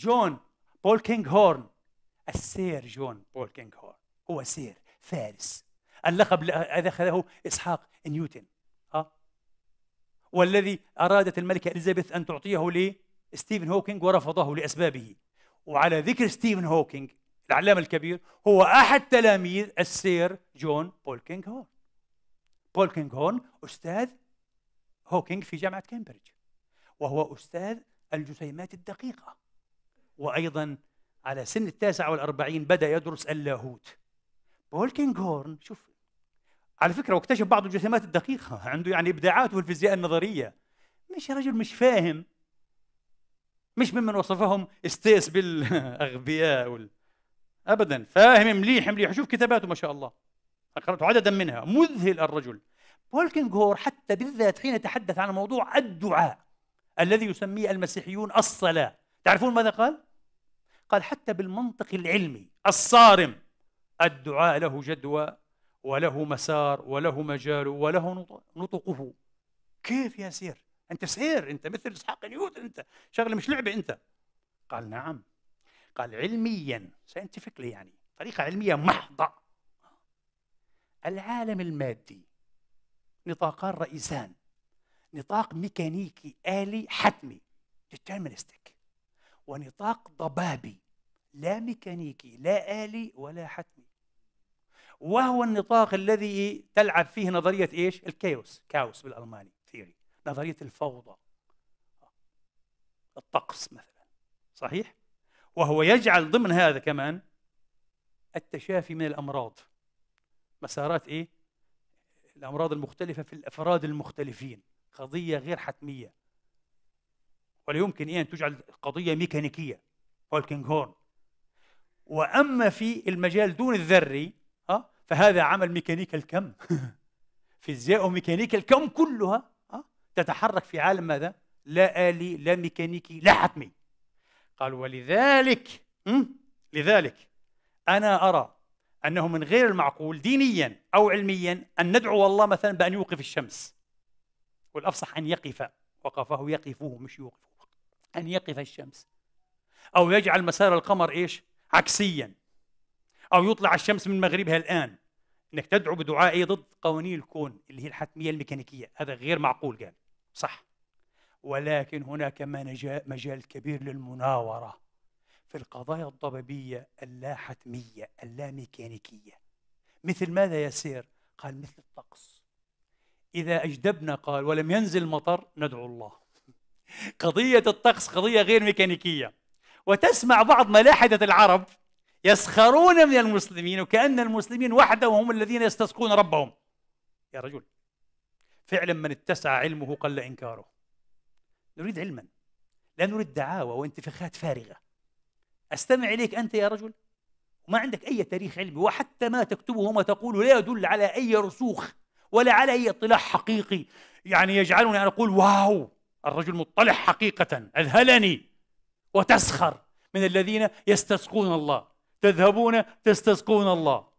جون بول كينغ هورن السير جون بول كينغ هورن هو سير فارس اللقب الذي أخذه إسحاق نيوتن ها والذي أرادت الملكة إليزابيث أن تعطيه لستيفن هوكينج ورفضه لأسبابه وعلى ذكر ستيفن هوكينج العلامة الكبير هو أحد تلاميذ السير جون بول كينج هورن بول هورن أستاذ هوكينج في جامعة كامبريدج وهو أستاذ الجسيمات الدقيقة وأيضا على سن ال والأربعين بدأ يدرس اللاهوت بولكينج هورن شوف على فكرة واكتشف بعض الجسيمات الدقيقة عنده يعني إبداعاته في الفيزياء النظرية مش رجل مش فاهم مش ممن وصفهم استيس بالأغبياء وال... أبدا فاهم مليح مليح شوف كتاباته ما شاء الله قرأت عددا منها مذهل الرجل بولكنغهور حتى بالذات حين تحدث عن موضوع الدعاء الذي يسميه المسيحيون الصلاة تعرفون ماذا قال؟ قال حتى بالمنطق العلمي الصارم الدعاء له جدوى وله مسار وله مجال وله نطقه كيف يا سير انت سير انت مثل اسحاق نيوتن انت شغله مش لعبه انت قال نعم قال علميا ساينتفكلي يعني طريقه علميه محضه العالم المادي نطاقان رئيسان نطاق ميكانيكي آلي حتمي ديترمينستيك ونطاق ضبابي لا ميكانيكي لا آلي ولا حتمي وهو النطاق الذي تلعب فيه نظرية إيش؟ الكاوس كاوس بالألماني ثيري نظرية الفوضى الطقس مثلا صحيح؟ وهو يجعل ضمن هذا كمان التشافي من الأمراض مسارات إيه؟ الأمراض المختلفة في الأفراد المختلفين قضية غير حتمية ولا يمكن أن تجعل قضية ميكانيكية هولكينج هورن وأما في المجال دون الذري أه فهذا عمل ميكانيكا الكم فيزياء وميكانيكا الكم كلها أه تتحرك في عالم ماذا؟ لا آلي لا ميكانيكي لا حتمي قال ولذلك لذلك أنا أرى أنه من غير المعقول دينيا أو علميا أن ندعو الله مثلا بأن يوقف الشمس والأفصح أن يقف وقفه يقفه مش يوقفه أن يقف الشمس أو يجعل مسار القمر إيش عكسيا أو يطلع الشمس من مغربها الآن انك تدعو بدعاء ضد قوانين الكون اللي هي الحتميه الميكانيكيه هذا غير معقول قال صح ولكن هناك مجال كبير للمناوره في القضايا الضبابيه اللا حتميه اللا ميكانيكيه مثل ماذا يسير قال مثل الطقس اذا اجدبنا قال ولم ينزل مطر ندعو الله قضية الطقس قضية غير ميكانيكية وتسمع بعض ملاحدة العرب يسخرون من المسلمين وكأن المسلمين وحدهم هم الذين يستسقون ربهم يا رجل فعلا من اتسع علمه قل إنكاره نريد علما لا نريد دعاوى وانتفاخات فارغة أستمع إليك أنت يا رجل وما عندك أي تاريخ علمي وحتى ما تكتبه وما تقوله لا يدل على أي رسوخ ولا على أي اطلاع حقيقي يعني يجعلني أن أقول واو الرجل مطلع حقيقة أذهلني وتسخر من الذين يستسقون الله تذهبون تستسقون الله